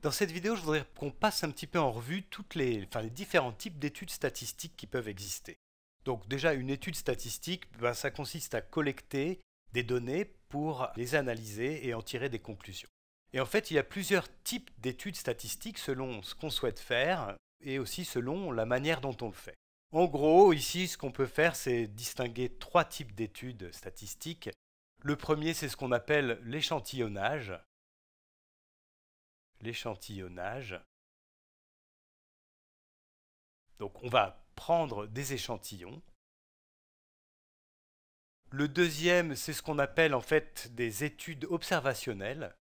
Dans cette vidéo, je voudrais qu'on passe un petit peu en revue toutes les, différents types d'études statistiques qui peuvent exister. Donc déjà, une étude statistique, ben, ça consiste à collecter des données pour les analyser et en tirer des conclusions. Et en fait, il y a plusieurs types d'études statistiques selon ce qu'on souhaite faire et aussi selon la manière dont on le fait. En gros, ici, ce qu'on peut faire, c'est distinguer trois types d'études statistiques. Le premier, c'est ce qu'on appelle l'échantillonnage l'échantillonnage. Donc on va prendre des échantillons. Le deuxième, c'est ce qu'on appelle en fait des études observationnelles.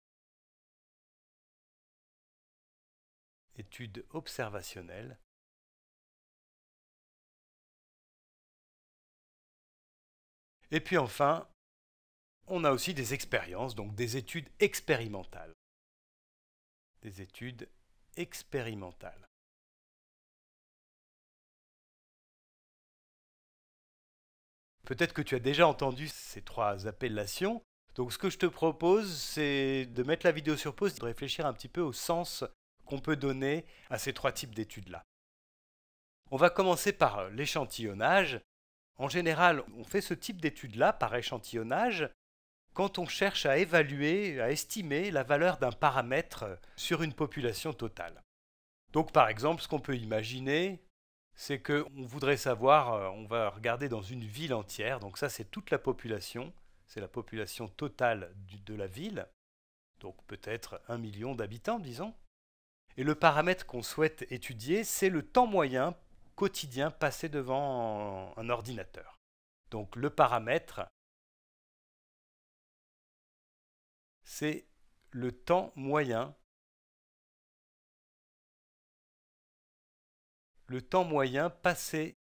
Études observationnelles. Et puis enfin, on a aussi des expériences, donc des études expérimentales des études expérimentales. Peut-être que tu as déjà entendu ces trois appellations. Donc ce que je te propose, c'est de mettre la vidéo sur pause, et de réfléchir un petit peu au sens qu'on peut donner à ces trois types d'études-là. On va commencer par l'échantillonnage. En général, on fait ce type d'études-là par échantillonnage quand on cherche à évaluer, à estimer la valeur d'un paramètre sur une population totale. Donc par exemple, ce qu'on peut imaginer, c'est qu'on voudrait savoir, euh, on va regarder dans une ville entière, donc ça c'est toute la population, c'est la population totale de la ville, donc peut-être un million d'habitants, disons. Et le paramètre qu'on souhaite étudier, c'est le temps moyen quotidien passé devant un ordinateur. Donc le paramètre, c'est le temps moyen. Le temps moyen passé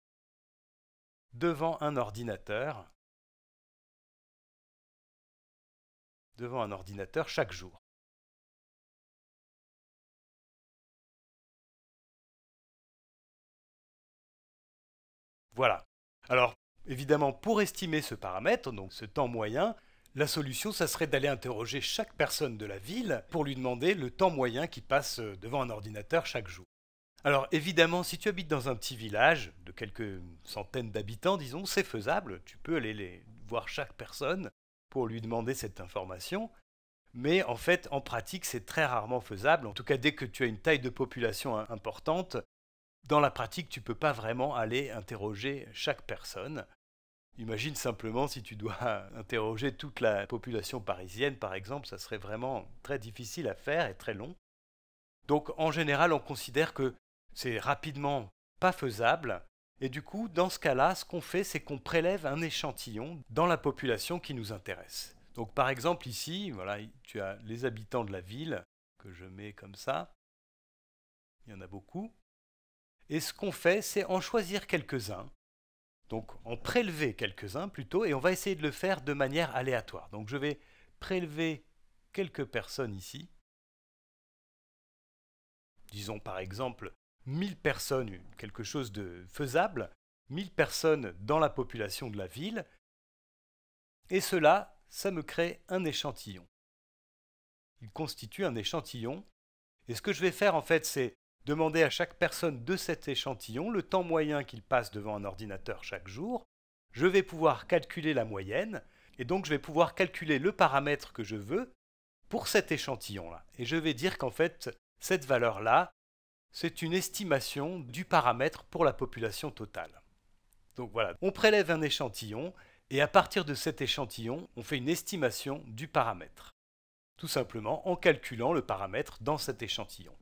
devant un ordinateur, devant un ordinateur chaque jour. Voilà. Alors, évidemment, pour estimer ce paramètre, donc ce temps moyen, la solution, ça serait d'aller interroger chaque personne de la ville pour lui demander le temps moyen qu'il passe euh, devant un ordinateur chaque jour. Alors évidemment, si tu habites dans un petit village de quelques centaines d'habitants, disons, c'est faisable, tu peux aller voir chaque personne pour lui demander cette information, mais en fait, en pratique, c'est très rarement faisable, en tout cas dès que tu as une taille de population hein, importante, dans la pratique, tu ne peux pas vraiment aller interroger chaque personne. Imagine simplement si tu dois interroger toute la population parisienne, par exemple, ça serait vraiment très difficile à faire et très long. Donc en général, on considère que c'est rapidement pas faisable. Et du coup, dans ce cas-là, ce qu'on fait, c'est qu'on prélève un échantillon dans la population qui nous intéresse. Donc par exemple ici, voilà, tu as les habitants de la ville que je mets comme ça. Il y en a beaucoup. Et ce qu'on fait, c'est en choisir quelques-uns donc en prélever quelques-uns plutôt, et on va essayer de le faire de manière aléatoire. Donc je vais prélever quelques personnes ici. Disons par exemple 1000 personnes, quelque chose de faisable, 1000 personnes dans la population de la ville, et cela, ça me crée un échantillon. Il constitue un échantillon, et ce que je vais faire en fait, c'est Demander à chaque personne de cet échantillon le temps moyen qu'il passe devant un ordinateur chaque jour. Je vais pouvoir calculer la moyenne, et donc je vais pouvoir calculer le paramètre que je veux pour cet échantillon-là. Et je vais dire qu'en fait, cette valeur-là, c'est une estimation du paramètre pour la population totale. Donc voilà, on prélève un échantillon, et à partir de cet échantillon, on fait une estimation du paramètre. Tout simplement en calculant le paramètre dans cet échantillon.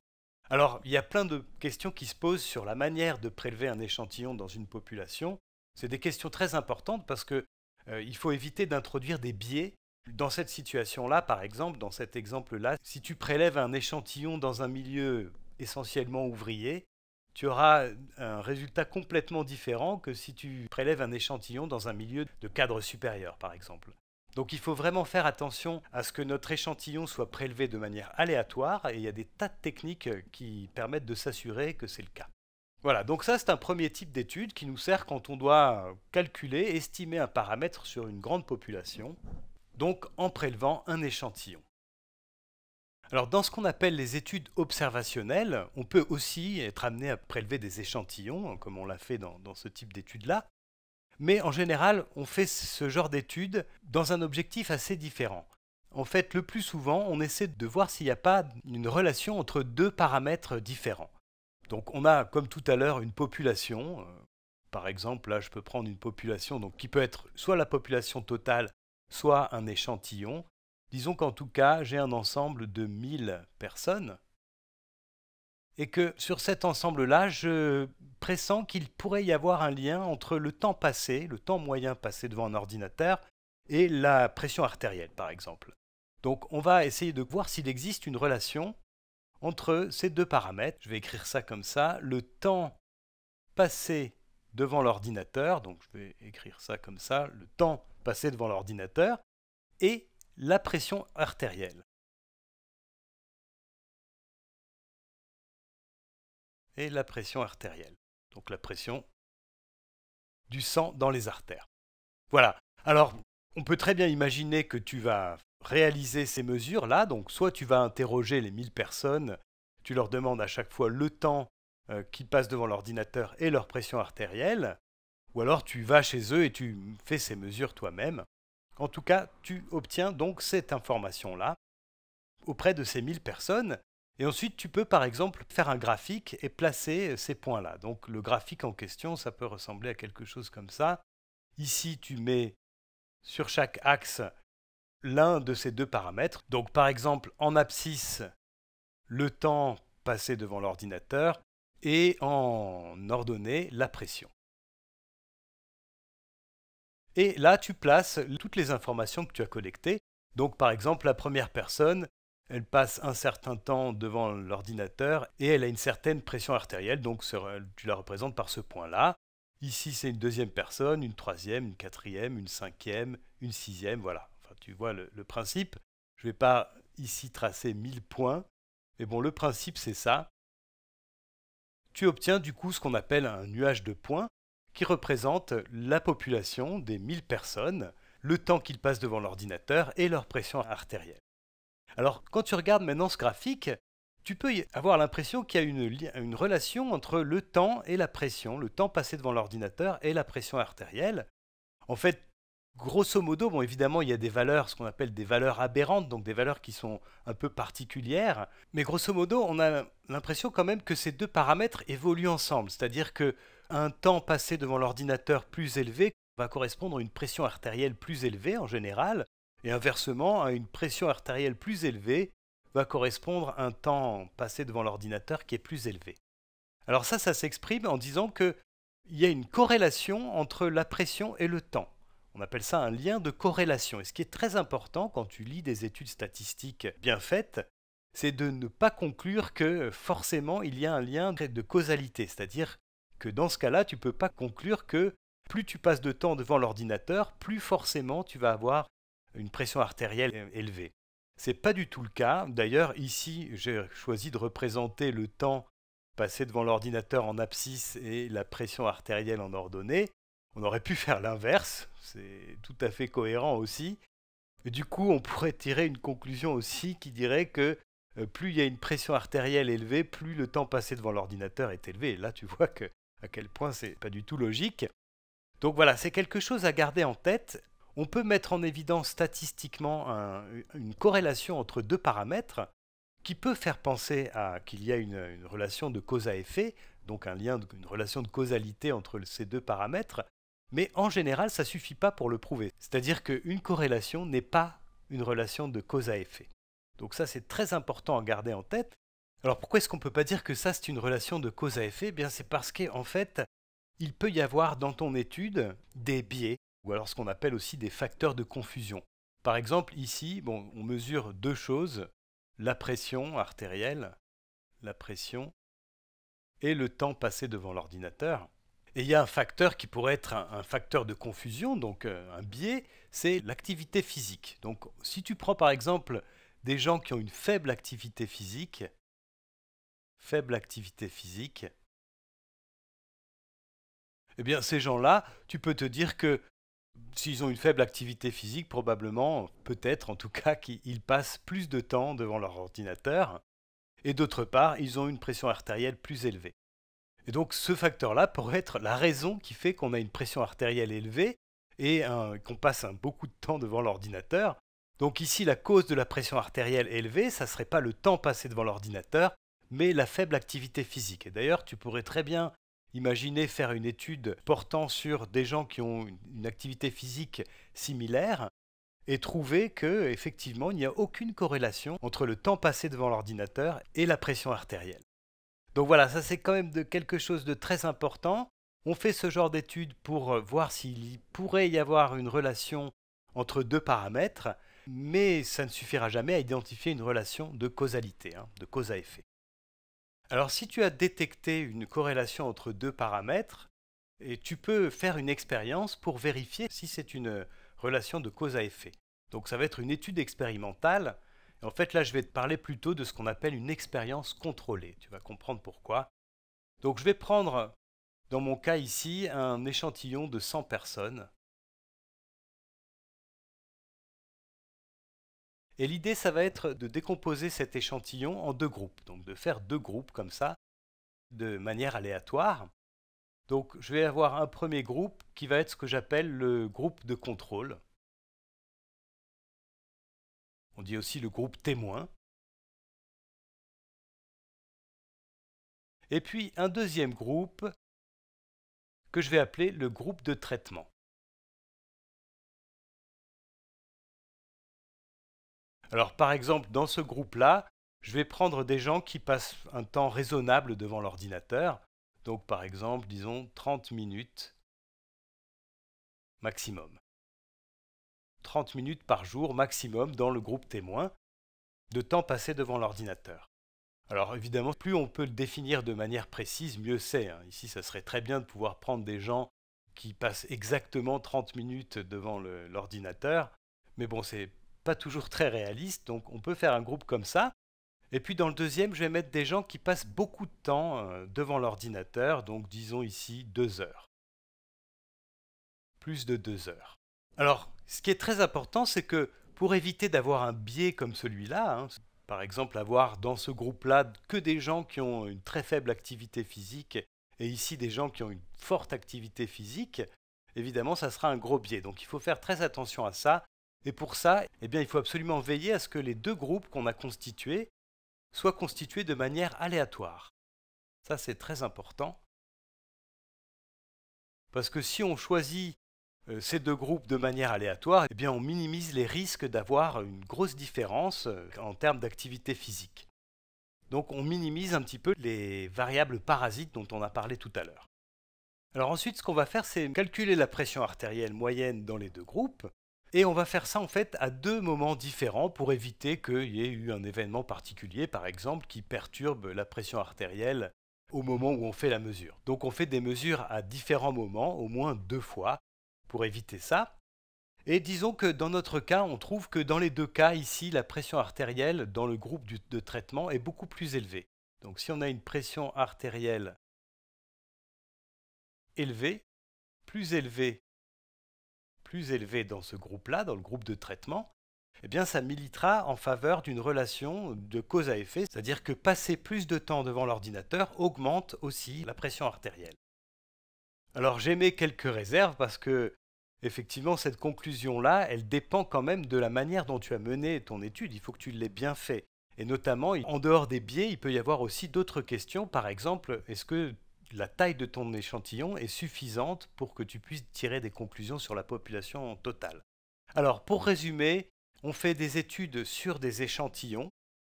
Alors, il y a plein de questions qui se posent sur la manière de prélever un échantillon dans une population. C'est des questions très importantes parce qu'il euh, faut éviter d'introduire des biais. Dans cette situation-là, par exemple, dans cet exemple-là, si tu prélèves un échantillon dans un milieu essentiellement ouvrier, tu auras un résultat complètement différent que si tu prélèves un échantillon dans un milieu de cadre supérieur, par exemple. Donc il faut vraiment faire attention à ce que notre échantillon soit prélevé de manière aléatoire et il y a des tas de techniques euh, qui permettent de s'assurer que c'est le cas. Voilà, donc ça c'est un premier type d'étude qui nous sert quand on doit euh, calculer, estimer un paramètre sur une grande population, donc en prélevant un échantillon. Alors dans ce qu'on appelle les études observationnelles, on peut aussi être amené à prélever des échantillons, hein, comme on l'a fait dans, ce type d'études-là, mais en général, on fait ce genre d'études dans un objectif assez différent. En fait, le plus souvent, on essaie de voir s'il n'y a pas une relation entre deux paramètres différents. Donc on a, comme tout à l'heure, une population. Euh, par exemple, là, je peux prendre une population donc, qui peut être soit la population totale, soit un échantillon. Disons qu'en tout cas, j'ai un ensemble de 1000 personnes et que sur cet ensemble-là, je pressens qu'il pourrait y avoir un lien entre le temps passé, le temps moyen passé devant un ordinateur, et la pression artérielle, par exemple. Donc on va essayer de voir s'il existe une relation entre ces deux paramètres. Je vais écrire ça comme ça, le temps passé devant l'ordinateur, donc je vais écrire ça comme ça, le temps passé devant l'ordinateur, et la pression artérielle. et la pression artérielle, donc la pression du sang dans les artères. Voilà. Alors, on peut très bien imaginer que tu vas réaliser ces mesures-là, donc soit tu vas interroger les 1000 personnes, tu leur demandes à chaque fois le temps euh, qu'ils passent devant l'ordinateur et leur pression artérielle, ou alors tu vas chez eux et tu fais ces mesures toi-même. En tout cas, tu obtiens donc cette information-là auprès de ces 1000 personnes et ensuite, tu peux par exemple faire un graphique et placer ces points-là. Donc le graphique en question, ça peut ressembler à quelque chose comme ça. Ici, tu mets sur chaque axe l'un de ces deux paramètres. Donc par exemple, en abscisse, le temps passé devant l'ordinateur et en ordonnée, la pression. Et là, tu places toutes les informations que tu as collectées. Donc par exemple, la première personne, elle passe un certain temps devant l'ordinateur et elle a une certaine pression artérielle, donc tu la représentes par ce point-là. Ici, c'est une deuxième personne, une troisième, une quatrième, une cinquième, une sixième, voilà. Enfin, tu vois le, principe. Je ne vais pas ici tracer 1000 points, mais bon, le principe, c'est ça. Tu obtiens du coup ce qu'on appelle un nuage de points qui représente la population des 1000 personnes, le temps qu'ils passent devant l'ordinateur et leur pression artérielle. Alors quand tu regardes maintenant ce graphique, tu peux avoir l'impression qu'il y a une, relation entre le temps et la pression, le temps passé devant l'ordinateur et la pression artérielle. En fait, grosso modo, évidemment, il y a des valeurs, ce qu'on appelle des valeurs aberrantes, donc des valeurs qui sont un peu particulières, mais grosso modo, on a l'impression quand même que ces deux paramètres évoluent ensemble, c'est-à-dire que un temps passé devant l'ordinateur plus élevé va correspondre à une pression artérielle plus élevée en général, et inversement, à une pression artérielle plus élevée va correspondre un temps passé devant l'ordinateur qui est plus élevé. Alors ça, ça s'exprime en disant qu'il y a une corrélation entre la pression et le temps. On appelle ça un lien de corrélation. Et ce qui est très important quand tu lis des études statistiques bien faites, c'est de ne pas conclure que forcément il y a un lien de causalité. C'est-à-dire que dans ce cas-là, tu ne peux pas conclure que plus tu passes de temps devant l'ordinateur, plus forcément tu vas avoir une pression artérielle élevée. C'est pas du tout le cas. D'ailleurs, ici, j'ai choisi de représenter le temps passé devant l'ordinateur en abscisse et la pression artérielle en ordonnée. On aurait pu faire l'inverse, c'est tout à fait cohérent aussi. du coup, on pourrait tirer une conclusion aussi qui dirait que euh, plus il y a une pression artérielle élevée, plus le temps passé devant l'ordinateur est élevé. Et là, tu vois que à quel point c'est pas du tout logique. Donc voilà, c'est quelque chose à garder en tête on peut mettre en évidence statistiquement une corrélation entre deux paramètres qui peut faire penser à qu'il y a une, relation de cause à effet, donc un lien, une relation de causalité entre ces deux paramètres, mais en général, ça ne suffit pas pour le prouver. C'est-à-dire qu'une corrélation n'est pas une relation de cause à effet. Donc ça, c'est très important à garder en tête. Alors pourquoi est-ce qu'on ne peut pas dire que ça, c'est une relation de cause à effet eh bien, c'est parce qu'en fait, il peut y avoir dans ton étude des biais ou alors ce qu'on appelle aussi des facteurs de confusion. Par exemple, ici, on mesure deux choses, la pression artérielle, la pression, et le temps passé devant l'ordinateur. Et il y a un facteur qui pourrait être un, facteur de confusion, donc euh, un biais, c'est l'activité physique. Donc si tu prends par exemple des gens qui ont une faible activité physique, faible activité physique, eh bien ces gens-là, tu peux te dire que S'ils ont une faible activité physique, probablement, peut-être en tout cas, qu'ils passent plus de temps devant leur ordinateur. Et d'autre part, ils ont une pression artérielle plus élevée. Et donc ce facteur-là pourrait être la raison qui fait qu'on a une pression artérielle élevée et qu'on passe beaucoup de temps devant l'ordinateur. Donc ici, la cause de la pression artérielle élevée, ça ne serait pas le temps passé devant l'ordinateur, mais la faible activité physique. Et d'ailleurs, tu pourrais très bien Imaginez faire une étude portant sur des gens qui ont une activité physique similaire et trouver que effectivement il n'y a aucune corrélation entre le temps passé devant l'ordinateur et la pression artérielle. Donc voilà, ça c'est quand même quelque chose de très important. On fait ce genre d'études pour euh, voir s'il pourrait y avoir une relation entre deux paramètres, mais ça ne suffira jamais à identifier une relation de causalité, hein, de cause à effet. Alors si tu as détecté une corrélation entre deux paramètres, et tu peux faire une expérience pour vérifier si c'est une relation de cause à effet. Donc ça va être une étude expérimentale. en fait là je vais te parler plutôt de ce qu'on appelle une expérience contrôlée. Tu vas comprendre pourquoi. Donc je vais prendre dans mon cas ici un échantillon de 100 personnes Et l'idée, ça va être de décomposer cet échantillon en deux groupes, donc de faire deux groupes comme ça, de manière aléatoire. Donc je vais avoir un premier groupe qui va être ce que j'appelle le groupe de contrôle. On dit aussi le groupe témoin. Et puis un deuxième groupe que je vais appeler le groupe de traitement. Alors par exemple, dans ce groupe-là, je vais prendre des gens qui passent un temps raisonnable devant l'ordinateur. Donc par exemple, disons 30 minutes maximum. 30 minutes par jour maximum dans le groupe témoin de temps passé devant l'ordinateur. Alors évidemment, plus on peut le définir de manière précise, mieux c'est. Hein. Ici, ça serait très bien de pouvoir prendre des gens qui passent exactement 30 minutes devant l'ordinateur, mais bon, c'est pas toujours très réaliste, donc on peut faire un groupe comme ça. Et puis dans le deuxième, je vais mettre des gens qui passent beaucoup de temps euh, devant l'ordinateur, donc disons ici deux heures. Plus de deux heures. Alors, ce qui est très important, c'est que pour éviter d'avoir un biais comme celui-là, hein, par exemple avoir dans ce groupe-là que des gens qui ont une très faible activité physique et ici des gens qui ont une forte activité physique, évidemment ça sera un gros biais. Donc il faut faire très attention à ça et pour ça, eh il faut absolument veiller à ce que les deux groupes qu'on a constitués soient constitués de manière aléatoire. Ça, c'est très important. Parce que si on choisit euh, ces deux groupes de manière aléatoire, eh bien, on minimise les risques d'avoir une grosse différence euh, en termes d'activité physique. Donc on minimise un petit peu les variables parasites dont on a parlé tout à l'heure. Alors ensuite, ce qu'on va faire, c'est calculer la pression artérielle moyenne dans les deux groupes et on va faire ça en fait à deux moments différents pour éviter qu'il y ait eu un événement particulier, par exemple, qui perturbe la pression artérielle au moment où on fait la mesure. Donc on fait des mesures à différents moments, au moins deux fois, pour éviter ça. Et disons que dans notre cas, on trouve que dans les deux cas, ici, la pression artérielle dans le groupe de traitement est beaucoup plus élevée. Donc si on a une pression artérielle élevée, plus élevée plus élevé dans ce groupe-là, dans le groupe de traitement, eh bien ça militera en faveur d'une relation de cause à effet, c'est-à-dire que passer plus de temps devant l'ordinateur augmente aussi la pression artérielle. Alors j'émets quelques réserves parce que effectivement cette conclusion-là, elle dépend quand même de la manière dont tu as mené ton étude, il faut que tu l'aies bien fait. Et notamment, en dehors des biais, il peut y avoir aussi d'autres questions, par exemple, est-ce que la taille de ton échantillon est suffisante pour que tu puisses tirer des conclusions sur la population totale. Alors, pour résumer, on fait des études sur des échantillons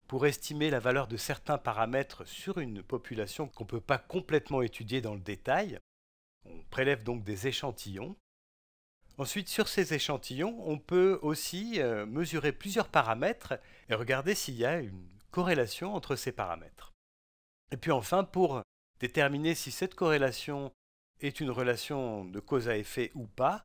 pour estimer la valeur de certains paramètres sur une population qu'on ne peut pas complètement étudier dans le détail. On prélève donc des échantillons. Ensuite, sur ces échantillons, on peut aussi euh, mesurer plusieurs paramètres et regarder s'il y a une corrélation entre ces paramètres. Et puis enfin, pour déterminer si cette corrélation est une relation de cause à effet ou pas,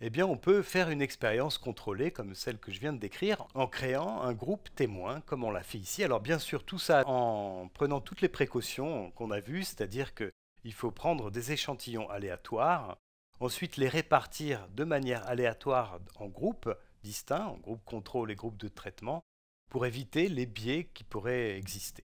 eh bien on peut faire une expérience contrôlée comme celle que je viens de décrire en créant un groupe témoin comme on l'a fait ici. Alors bien sûr tout ça en prenant toutes les précautions qu'on a vues, c'est-à-dire qu'il faut prendre des échantillons aléatoires, ensuite les répartir de manière aléatoire en groupes distincts, en groupes contrôle et groupes de traitement, pour éviter les biais qui pourraient exister.